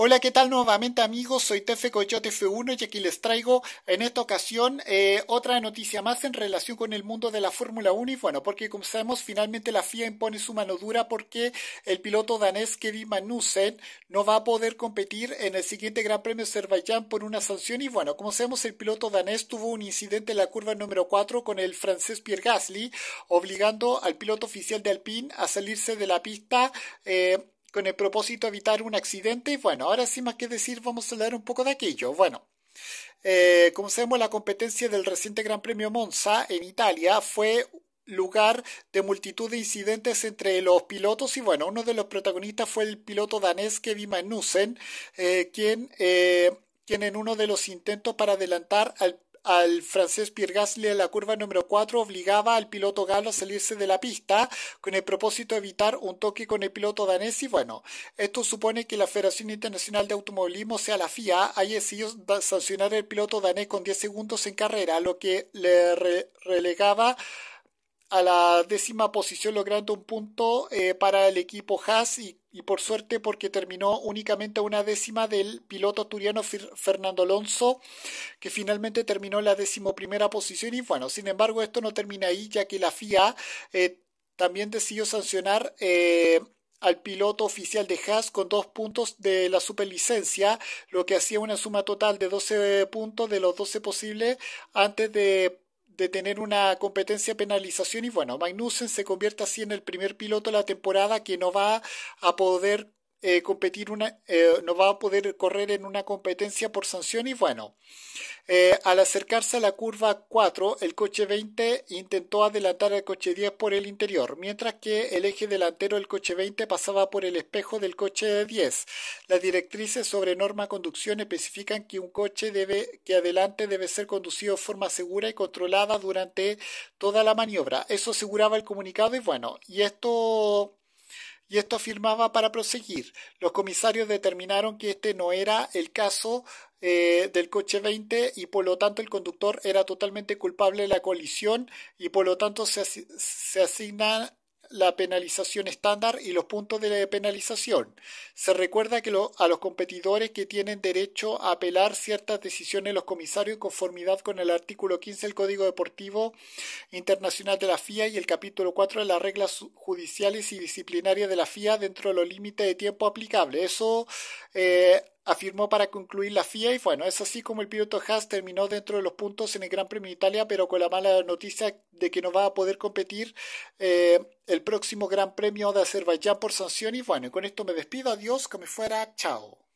Hola, ¿qué tal nuevamente amigos? Soy Tefe Coyote F1 y aquí les traigo en esta ocasión eh, otra noticia más en relación con el mundo de la Fórmula 1 y bueno, porque como sabemos finalmente la FIA impone su mano dura porque el piloto danés Kevin Magnussen no va a poder competir en el siguiente Gran Premio de Azerbaiyán por una sanción y bueno, como sabemos el piloto danés tuvo un incidente en la curva número 4 con el francés Pierre Gasly obligando al piloto oficial de Alpine a salirse de la pista. Eh, con el propósito de evitar un accidente. Y bueno, ahora sí más que decir, vamos a hablar un poco de aquello. Bueno, eh, como sabemos, la competencia del reciente Gran Premio Monza en Italia fue lugar de multitud de incidentes entre los pilotos y bueno, uno de los protagonistas fue el piloto danés Kevin Magnussen, eh, quien, eh, quien en uno de los intentos para adelantar al al francés Pierre Gasly en la curva número 4 obligaba al piloto galo a salirse de la pista con el propósito de evitar un toque con el piloto danés y bueno, esto supone que la Federación Internacional de Automovilismo, o sea la FIA, haya decidido sancionar al piloto danés con 10 segundos en carrera, lo que le relegaba a la décima posición logrando un punto eh, para el equipo Haas y, por suerte porque terminó únicamente una décima del piloto asturiano Fernando Alonso que finalmente terminó en la decimoprimera posición y bueno, sin embargo esto no termina ahí ya que la FIA eh, también decidió sancionar eh, al piloto oficial de Haas con dos puntos de la superlicencia, lo que hacía una suma total de 12 puntos de los 12 posibles antes de de tener una competencia penalización y bueno, Magnussen se convierte así en el primer piloto de la temporada que no va a poder eh, competir una, eh, no va a poder correr en una competencia por sanción y bueno, eh, al acercarse a la curva 4, el coche 20 intentó adelantar al coche 10 por el interior, mientras que el eje delantero del coche 20 pasaba por el espejo del coche 10. Las directrices sobre norma conducción especifican que un coche debe, que adelante debe ser conducido de forma segura y controlada durante toda la maniobra. Eso aseguraba el comunicado y bueno, y esto y esto firmaba para proseguir. Los comisarios determinaron que este no era el caso eh, del coche 20 y por lo tanto el conductor era totalmente culpable de la colisión y por lo tanto se, se asigna la penalización estándar y los puntos de penalización. Se recuerda que a los competidores que tienen derecho a apelar ciertas decisiones de los comisarios en conformidad con el artículo 15 del Código Deportivo Internacional de la FIA y el capítulo 4 de las reglas judiciales y disciplinarias de la FIA dentro de los límites de tiempo aplicable. Eso eh, afirmó para concluir la FIA y bueno, es así como el piloto Haas terminó dentro de los puntos en el Gran Premio de Italia, pero con la mala noticia de que no va a poder competir eh, el próximo Gran Premio de Azerbaiyán por sanción y bueno, y con esto me despido, adiós, que me fuera, chao.